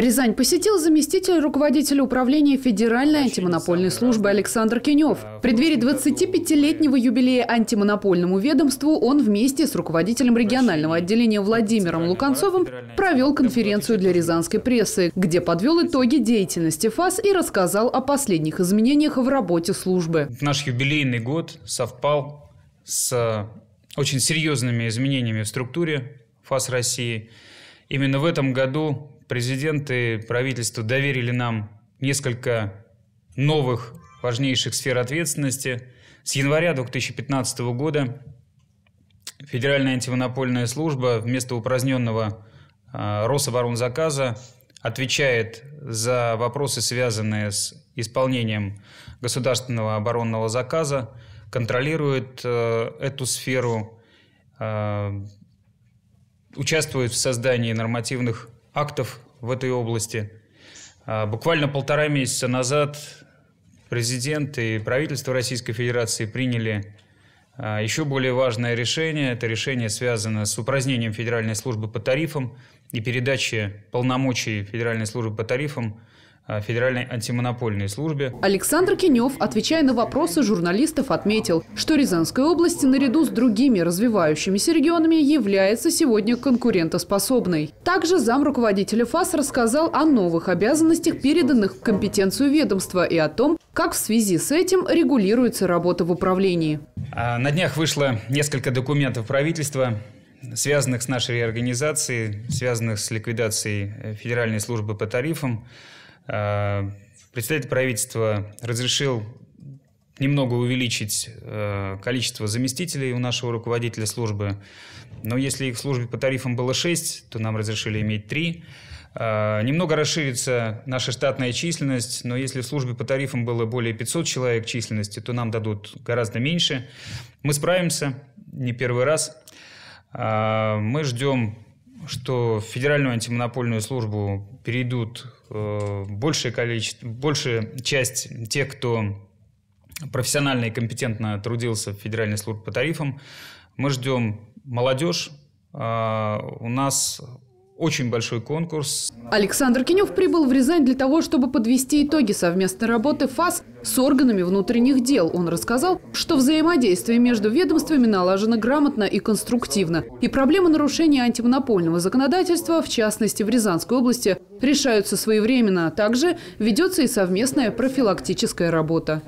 Рязань посетил заместитель руководителя управления Федеральной антимонопольной службы Александр Кенев. А, в преддверии 25-летнего юбилея антимонопольному ведомству он вместе с руководителем регионального отделения Владимиром Луканцовым провел конференцию для рязанской прессы, где подвел итоги деятельности ФАС и рассказал о последних изменениях в работе службы. Наш юбилейный год совпал с очень серьезными изменениями в структуре ФАС России. Именно в этом году Президенты правительства доверили нам несколько новых важнейших сфер ответственности. С января 2015 года Федеральная антимонопольная служба вместо упраздненного а, Рособоронзаказа отвечает за вопросы, связанные с исполнением государственного оборонного заказа, контролирует э, эту сферу, а, участвует в создании нормативных актов в этой области. А, буквально полтора месяца назад президент и правительство Российской Федерации приняли а, еще более важное решение. Это решение связано с упразднением Федеральной службы по тарифам и передачей полномочий Федеральной службы по тарифам Э, Федеральной антимонопольной службе. Александр Кенев, отвечая на вопросы журналистов, отметил, что Рязанская область наряду с другими развивающимися регионами является сегодня конкурентоспособной. Также зам руководителя ФАС рассказал о новых обязанностях, переданных в компетенцию ведомства, и о том, как в связи с этим регулируется работа в управлении. А, на днях вышло несколько документов правительства, связанных с нашей реорганизацией, связанных с ликвидацией э, Федеральной службы по тарифам. Э, Представитель правительства разрешил немного увеличить э, количество заместителей у нашего руководителя службы. Но если их в службе по тарифам было 6, то нам разрешили иметь 3. Э, немного расширится наша штатная численность, но если в службе по тарифам было более 500 человек численности, то нам дадут гораздо меньше. Мы справимся, не первый раз. Мы ждем что в Федеральную антимонопольную службу перейдут э, большее количество, большая часть тех, кто профессионально и компетентно трудился в Федеральной службе по тарифам. Мы ждем молодежь. Э, у нас очень большой конкурс. Александр Кинев прибыл в Рязань для того, чтобы подвести итоги совместной работы ФАС с органами внутренних дел. Он рассказал, что взаимодействие между ведомствами налажено грамотно и конструктивно. И проблемы нарушения антимонопольного законодательства, в частности в Рязанской области, решаются своевременно. А также ведется и совместная профилактическая работа.